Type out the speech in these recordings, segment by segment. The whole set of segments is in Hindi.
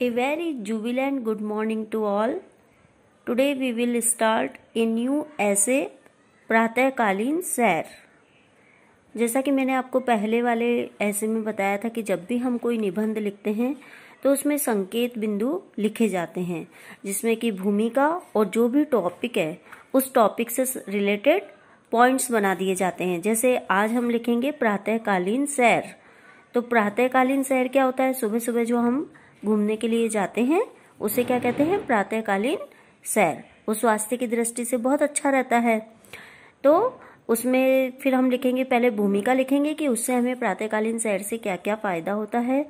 A very jubilant good morning to all. Today we will start a new essay प्रातःकालीन सैर जैसा कि मैंने आपको पहले वाले ऐसे में बताया था कि जब भी हम कोई निबंध लिखते हैं तो उसमें संकेत बिंदु लिखे जाते हैं जिसमें कि भूमिका और जो भी टॉपिक है उस टॉपिक से रिलेटेड पॉइंट्स बना दिए जाते हैं जैसे आज हम लिखेंगे प्रातःकालीन सैर तो प्रातःकालीन सैर क्या होता है सुबह सुबह जो हम घूमने के लिए जाते हैं उसे क्या कहते हैं प्रातःकालीन सैर वो स्वास्थ्य की दृष्टि से बहुत अच्छा रहता है तो उसमें फिर हम लिखेंगे पहले भूमिका लिखेंगे कि उससे हमें प्रातःकालीन सैर से क्या क्या फ़ायदा होता है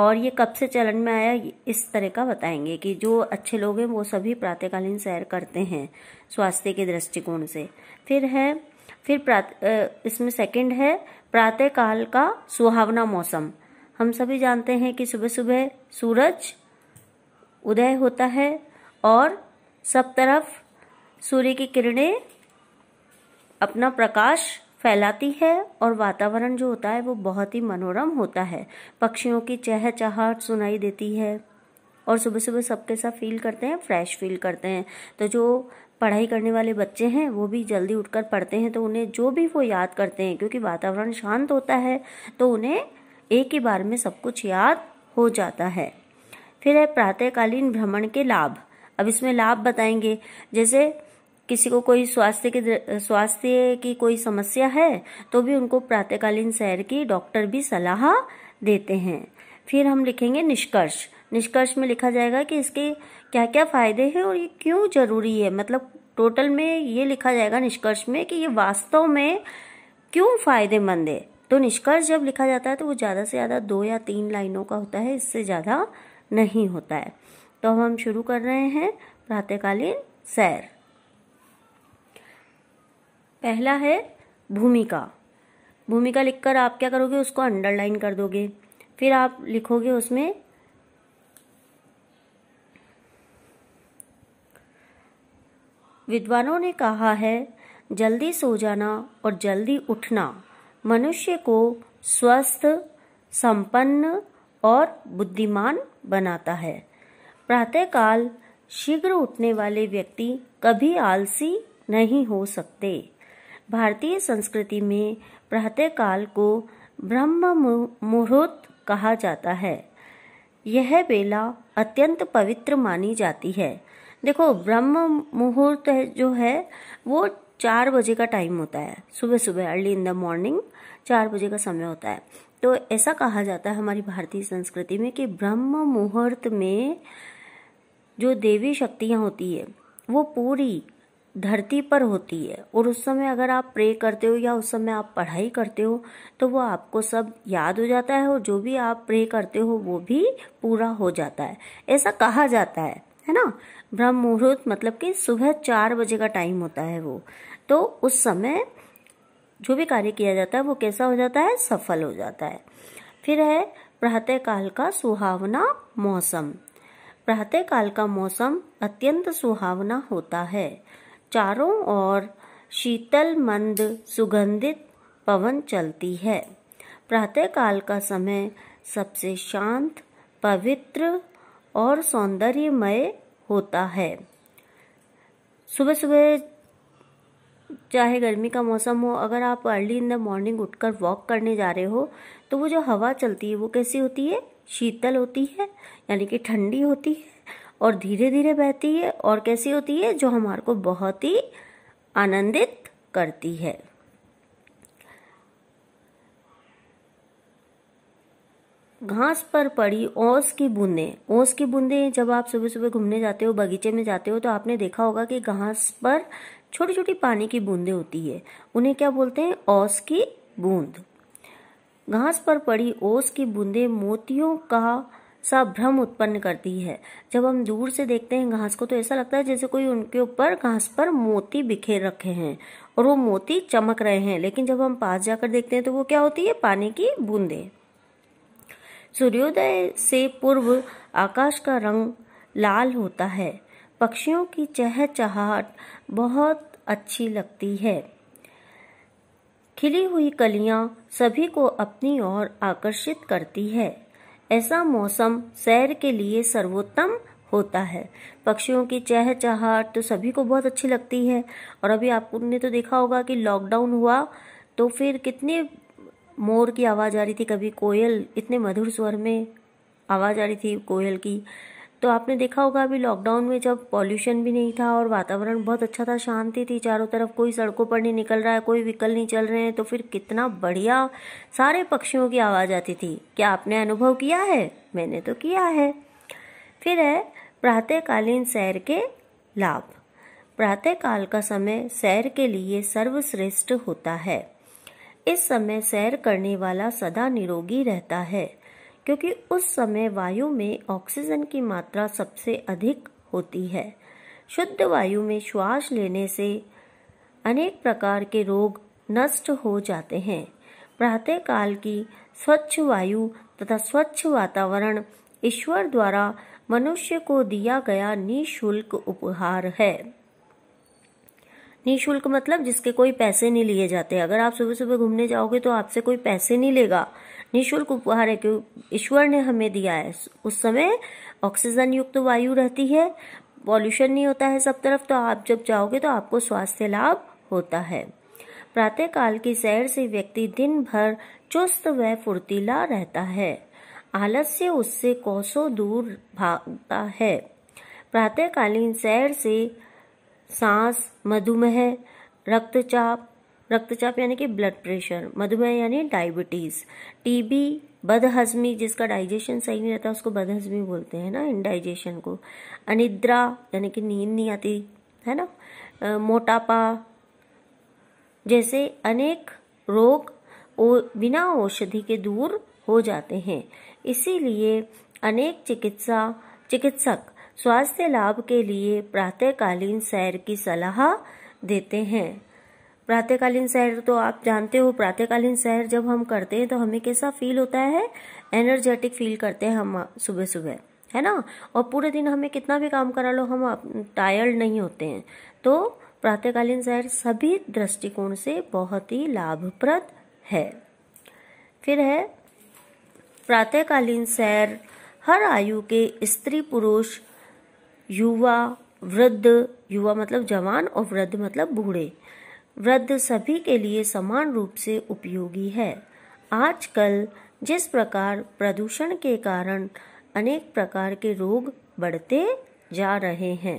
और ये कब से चलन में आया इस तरह का बताएंगे कि जो अच्छे लोग हैं वो सभी प्रातःकालीन सैर करते हैं स्वास्थ्य के दृष्टिकोण से फिर है फिर प्रात इसमें सेकंड है प्रातःकाल का सुहावना मौसम हम सभी जानते हैं कि सुबह सुबह सूरज उदय होता है और सब तरफ सूर्य की किरणें अपना प्रकाश फैलाती है और वातावरण जो होता है वो बहुत ही मनोरम होता है पक्षियों की चहचहाट सुनाई देती है और सुबह सुबह सबके साथ फील करते हैं फ्रेश फील करते हैं तो जो पढ़ाई करने वाले बच्चे हैं वो भी जल्दी उठकर पढ़ते हैं तो उन्हें जो भी वो याद करते हैं क्योंकि वातावरण शांत होता है तो उन्हें एक ही बार में सब कुछ याद हो जाता है फिर है प्रातःकालीन भ्रमण के लाभ अब इसमें लाभ बताएंगे जैसे किसी को कोई स्वास्थ्य के स्वास्थ्य की कोई समस्या है तो भी उनको प्रातःकालीन सैर की डॉक्टर भी सलाह देते हैं फिर हम लिखेंगे निष्कर्ष निष्कर्ष में लिखा जाएगा कि इसके क्या क्या फ़ायदे हैं और ये क्यों ज़रूरी है मतलब टोटल में ये लिखा जाएगा निष्कर्ष में कि ये वास्तव में क्यों फ़ायदेमंद है तो निष्कर्ष जब लिखा जाता है तो वो ज़्यादा से ज़्यादा दो या तीन लाइनों का होता है इससे ज़्यादा नहीं होता है तो अब हम शुरू कर रहे हैं प्रातःकालीन सैर पहला है भूमिका भूमिका लिखकर आप क्या करोगे उसको अंडरलाइन कर दोगे फिर आप लिखोगे उसमें विद्वानों ने कहा है जल्दी सो जाना और जल्दी उठना मनुष्य को स्वस्थ संपन्न और बुद्धिमान बनाता है प्रातःकाल शीघ्र उठने वाले व्यक्ति कभी आलसी नहीं हो सकते भारतीय संस्कृति में प्रातःकाल को ब्रह्म मुहूर्त कहा जाता है यह बेला अत्यंत पवित्र मानी जाती है देखो ब्रह्म मुहूर्त जो है वो चार बजे का टाइम होता है सुबह सुबह अर्ली इन द मॉर्निंग चार बजे का समय होता है तो ऐसा कहा जाता है हमारी भारतीय संस्कृति में कि ब्रह्म मुहूर्त में जो देवी शक्तियाँ होती है वो पूरी धरती पर होती है और उस समय अगर आप प्रे करते हो या उस समय आप पढ़ाई करते हो तो वो आपको सब याद हो जाता है और जो भी आप प्रे करते हो वो भी पूरा हो जाता है ऐसा कहा जाता है है ना ब्रह्म मुहूर्त मतलब कि सुबह चार बजे का टाइम होता है वो तो उस समय जो भी कार्य किया जाता है वो कैसा हो जाता है सफल हो जाता है फिर है प्रातःकाल का सुहावना मौसम प्रातःकाल का मौसम अत्यंत सुहावना होता है चारों ओर शीतल मंद सुगंधित पवन चलती है प्रातःकाल का समय सबसे शांत पवित्र और सौंदर्यमय होता है सुबह सुबह चाहे गर्मी का मौसम हो अगर आप अर्ली इन द मॉर्निंग उठकर वॉक करने जा रहे हो तो वो जो हवा चलती है वो कैसी होती है शीतल होती है यानी कि ठंडी होती है और धीरे धीरे बहती है और कैसी होती है जो हमारे को बहुत ही आनंदित करती है घास पर पड़ी ओस की बूंदें ओस की बूंदे जब आप सुबह सुबह घूमने जाते हो बगीचे में जाते हो तो आपने देखा होगा कि घास पर छोटी छोटी पानी की बूंदे होती है उन्हें क्या बोलते हैं ओस की बूंद घास पर पड़ी ओस की बूंदे मोतियों का सा भ्रम उत्पन्न करती है जब हम दूर से देखते हैं घास को तो ऐसा लगता है जैसे कोई उनके ऊपर घास पर मोती बिखेर रखे हैं और वो मोती चमक रहे हैं लेकिन जब हम पास जाकर देखते हैं तो वो क्या होती है पानी की बूंदें सूर्योदय से पूर्व आकाश का रंग लाल होता है पक्षियों की चहचहाट बहुत अच्छी लगती है खिली हुई कलियां सभी को अपनी ओर आकर्षित करती है ऐसा मौसम सैर के लिए सर्वोत्तम होता है पक्षियों की चहचहाट तो सभी को बहुत अच्छी लगती है और अभी आपने तो देखा होगा कि लॉकडाउन हुआ तो फिर कितने मोर की आवाज़ आ रही थी कभी कोयल इतने मधुर स्वर में आवाज़ आ रही थी कोयल की तो आपने देखा होगा अभी लॉकडाउन में जब पॉल्यूशन भी नहीं था और वातावरण बहुत अच्छा था शांति थी चारों तरफ कोई सड़कों पर नहीं निकल रहा है कोई विकल नहीं चल रहे हैं तो फिर कितना बढ़िया सारे पक्षियों की आवाज़ आती थी क्या आपने अनुभव किया है मैंने तो किया है फिर है प्रातःकालीन सैर के लाभ प्रातःकाल का समय सैर के लिए सर्वश्रेष्ठ होता है इस समय सैर करने वाला सदा निरोगी रहता है क्योंकि उस समय वायु में ऑक्सीजन की मात्रा सबसे अधिक होती है शुद्ध वायु में श्वास लेने से अनेक प्रकार के रोग नष्ट हो जाते हैं प्रातः काल की स्वच्छ वायु तथा स्वच्छ वातावरण ईश्वर द्वारा मनुष्य को दिया गया निशुल्क उपहार है निःशुल्क मतलब जिसके कोई पैसे नहीं लिए जाते अगर आप सुबह सुबह घूमने जाओगे तो आपसे कोई पैसे नहीं लेगा निःशुल्क उपहार है क्यों ईश्वर ने हमें दिया है उस समय ऑक्सीजन युक्त तो वायु रहती है पॉल्यूशन नहीं होता है सब तरफ तो आप जब जाओगे तो आपको स्वास्थ्य लाभ होता है प्रातःकाल की सैर से व्यक्ति दिन भर चुस्त व फुर्तीला रहता है आलस्य उससे कोसों दूर भागता है प्रातःकालीन सैर से सांस मधुमेह रक्तचाप रक्तचाप यानी कि ब्लड प्रेशर मधुमेह यानी डायबिटीज़ टीबी बदहजमी जिसका डाइजेशन सही नहीं रहता उसको बदहजमी बोलते हैं ना इनडाइजेशन को अनिद्रा यानी कि नींद नहीं आती है ना आ, मोटापा जैसे अनेक रोग ओ, बिना औषधि के दूर हो जाते हैं इसीलिए अनेक चिकित्सा चिकित्सक स्वास्थ्य लाभ के लिए प्रातःकालीन सैर की सलाह देते हैं प्रातःकालीन सैर तो आप जानते हो प्रातःकालीन सैर जब हम करते हैं तो हमें कैसा फील होता है एनर्जेटिक फील करते हैं हम सुबह सुबह है ना और पूरे दिन हमें कितना भी काम करा लो हम टायर्ड नहीं होते हैं तो प्रातःकालीन सैर सभी दृष्टिकोण से बहुत ही लाभप्रद है फिर है प्रातःकालीन सैर हर आयु के स्त्री पुरुष युवा वृद्ध युवा मतलब जवान और वृद्ध मतलब बूढ़े वृद्ध सभी के लिए समान रूप से उपयोगी है आजकल जिस प्रकार प्रदूषण के कारण अनेक प्रकार के रोग बढ़ते जा रहे हैं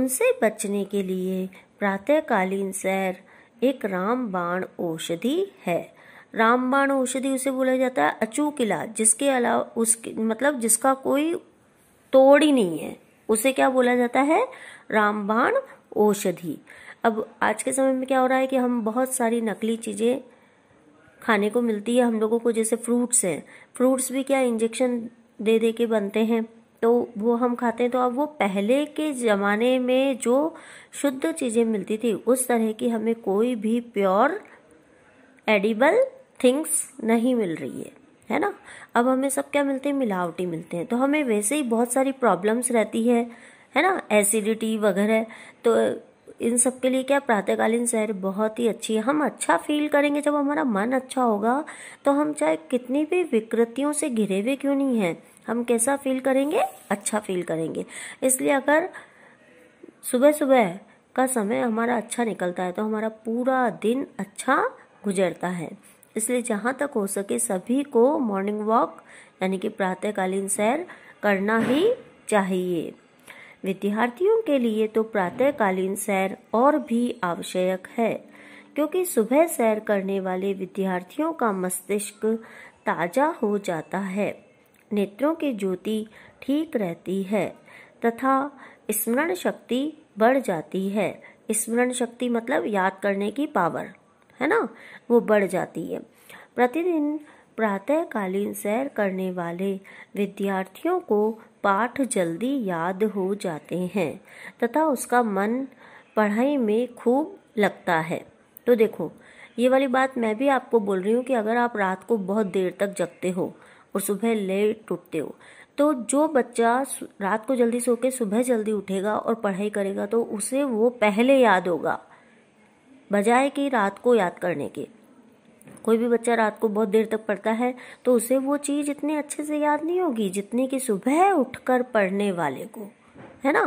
उनसे बचने के लिए प्रातःकालीन सैर एक रामबाण औषधि है रामबाण औषधि उसे बोला जाता है अचूक इलाज जिसके अलावा उसके मतलब जिसका कोई तोड़ ही नहीं है उसे क्या बोला जाता है रामबाण औषधि अब आज के समय में क्या हो रहा है कि हम बहुत सारी नकली चीज़ें खाने को मिलती है हम लोगों को जैसे फ्रूट्स हैं फ्रूट्स भी क्या इंजेक्शन दे दे के बनते हैं तो वो हम खाते हैं तो अब वो पहले के ज़माने में जो शुद्ध चीज़ें मिलती थी उस तरह की हमें कोई भी प्योर एडिबल थिंग्स नहीं मिल रही है है ना अब हमें सब क्या मिलते हैं मिलावटी मिलते हैं तो हमें वैसे ही बहुत सारी प्रॉब्लम्स रहती है है ना एसिडिटी वगैरह तो इन सब के लिए क्या प्रातःकालीन सैर बहुत ही अच्छी है हम अच्छा फील करेंगे जब हमारा मन अच्छा होगा तो हम चाहे कितनी भी विकृतियों से घिरे हुए क्यों नहीं हैं हम कैसा फील करेंगे अच्छा फील करेंगे इसलिए अगर सुबह सुबह का समय हमारा अच्छा निकलता है तो हमारा पूरा दिन अच्छा गुजरता है इसलिए जहाँ तक हो सके सभी को मॉर्निंग वॉक यानी कि प्रातःकालीन सैर करना ही चाहिए विद्यार्थियों के लिए तो प्रातःकालीन सैर और भी आवश्यक है क्योंकि सुबह सैर करने वाले विद्यार्थियों का मस्तिष्क ताज़ा हो जाता है नेत्रों की ज्योति ठीक रहती है तथा स्मरण शक्ति बढ़ जाती है स्मरण शक्ति मतलब याद करने की पावर है ना वो बढ़ जाती है प्रतिदिन प्रातःकालीन सैर करने वाले विद्यार्थियों को पाठ जल्दी याद हो जाते हैं तथा उसका मन पढ़ाई में खूब लगता है तो देखो ये वाली बात मैं भी आपको बोल रही हूँ कि अगर आप रात को बहुत देर तक जगते हो और सुबह लेट उठते हो तो जो बच्चा रात को जल्दी सो के सुबह जल्दी उठेगा और पढ़ाई करेगा तो उसे वो पहले याद होगा बजाय कि रात को याद करने के कोई भी बच्चा रात को बहुत देर तक पढ़ता है तो उसे वो चीज़ इतने अच्छे से याद नहीं होगी जितनी कि सुबह उठकर पढ़ने वाले को है ना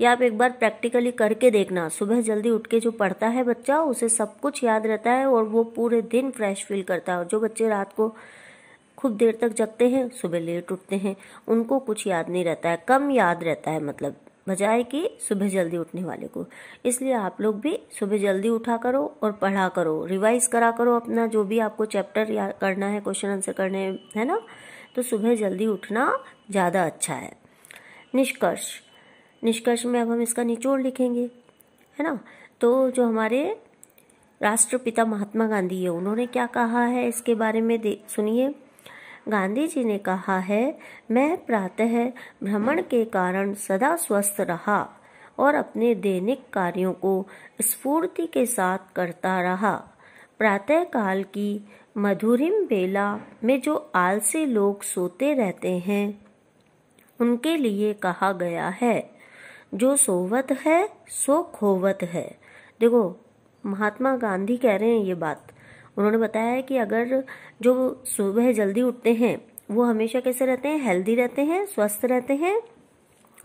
या आप एक बार प्रैक्टिकली करके देखना सुबह जल्दी उठ के जो पढ़ता है बच्चा उसे सब कुछ याद रहता है और वो पूरे दिन फ्रेश फील करता है और जो बच्चे रात को खूब देर तक जगते हैं सुबह लेट उठते हैं उनको कुछ याद नहीं रहता है कम याद रहता है मतलब मजा है कि सुबह जल्दी उठने वाले को इसलिए आप लोग भी सुबह जल्दी उठा करो और पढ़ा करो रिवाइज करा करो अपना जो भी आपको चैप्टर या करना है क्वेश्चन आंसर करने है ना तो सुबह जल्दी उठना ज़्यादा अच्छा है निष्कर्ष निष्कर्ष में अब हम इसका निचोड़ लिखेंगे है ना तो जो हमारे राष्ट्रपिता महात्मा गांधी है उन्होंने क्या कहा है इसके बारे में सुनिए गांधी जी ने कहा है मैं प्रातः भ्रमण के कारण सदा स्वस्थ रहा और अपने दैनिक कार्यों को स्फूर्ति के साथ करता रहा प्रातः काल की मधुरिम बेला में जो आलसी लोग सोते रहते हैं उनके लिए कहा गया है जो सोवत है सो खोवत है देखो महात्मा गांधी कह रहे हैं ये बात उन्होंने बताया कि अगर जो सुबह जल्दी उठते हैं वो हमेशा कैसे रहते हैं हेल्दी रहते हैं स्वस्थ रहते हैं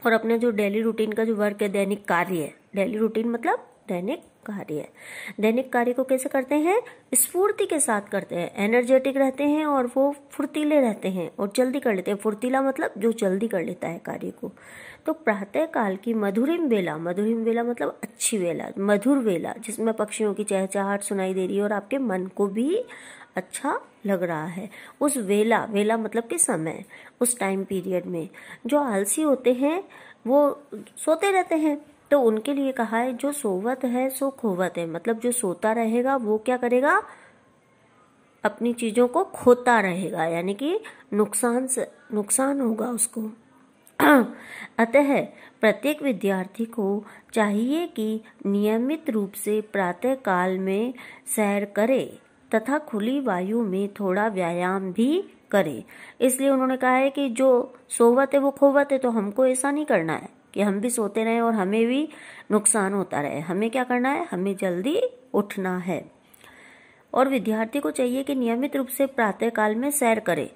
और अपने जो डेली रूटीन का जो वर्क है दैनिक कार्य है डेली रूटीन मतलब दैनिक कार्य दैनिक कार्य को कैसे करते हैं स्फूर्ति के साथ करते हैं एनर्जेटिक रहते हैं और वो फुर्तीले रहते हैं और जल्दी कर लेते हैं फुर्तीला मतलब जो जल्दी कर लेता है कार्य को तो प्रातः काल की मधुरिम वेला मधुरिम वेला मतलब अच्छी वेला मधुर वेला जिसमें पक्षियों की चहचहाट सुनाई दे रही है और आपके मन को भी अच्छा लग रहा है उस वेला वेला मतलब के समय उस टाइम पीरियड में जो आलसी होते हैं वो सोते रहते हैं तो उनके लिए कहा है जो सोवत है सो खोवत है मतलब जो सोता रहेगा वो क्या करेगा अपनी चीज़ों को खोता रहेगा यानी कि नुकसान से नुकसान होगा उसको अतः प्रत्येक विद्यार्थी को चाहिए कि नियमित रूप से प्रातः काल में सैर करे तथा खुली वायु में थोड़ा व्यायाम भी करे इसलिए उन्होंने कहा है कि जो सोवत है वो खोवत है तो हमको ऐसा नहीं करना है कि हम भी सोते रहें और हमें भी नुकसान होता रहे हमें क्या करना है हमें जल्दी उठना है और विद्यार्थी को चाहिए कि नियमित रूप से प्रातःकाल में सैर करे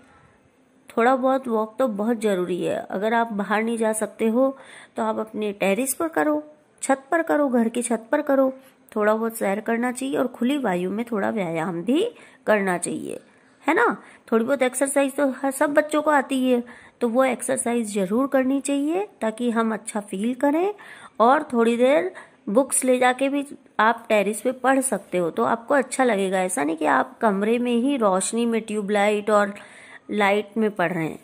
थोड़ा बहुत वॉक तो बहुत ज़रूरी है अगर आप बाहर नहीं जा सकते हो तो आप अपने टेरिस पर करो छत पर करो घर की छत पर करो थोड़ा बहुत सैर करना चाहिए और खुली वायु में थोड़ा व्यायाम भी करना चाहिए है ना थोड़ी बहुत एक्सरसाइज तो सब बच्चों को आती है तो वो एक्सरसाइज ज़रूर करनी चाहिए ताकि हम अच्छा फील करें और थोड़ी देर बुक्स ले जाके भी आप टेरिस पे पढ़ सकते हो तो आपको अच्छा लगेगा ऐसा नहीं कि आप कमरे में ही रोशनी में ट्यूबलाइट और लाइट में पढ़ रहे हैं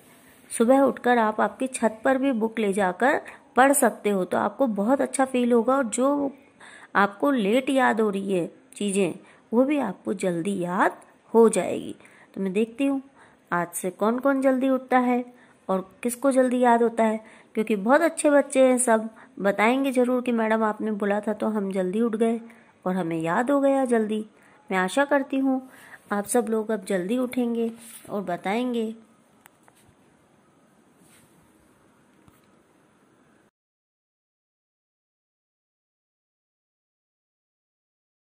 सुबह उठकर आप आपकी छत पर भी बुक ले जाकर पढ़ सकते हो तो आपको बहुत अच्छा फील होगा और जो आपको लेट याद हो रही है चीज़ें वो भी आपको जल्दी याद हो जाएगी तो मैं देखती हूँ आज से कौन कौन जल्दी उठता है और किसको जल्दी याद होता है क्योंकि बहुत अच्छे बच्चे हैं सब बताएंगे ज़रूर कि मैडम आपने बोला था तो हम जल्दी उठ गए और हमें याद हो गया जल्दी मैं आशा करती हूँ आप सब लोग अब जल्दी उठेंगे और बताएंगे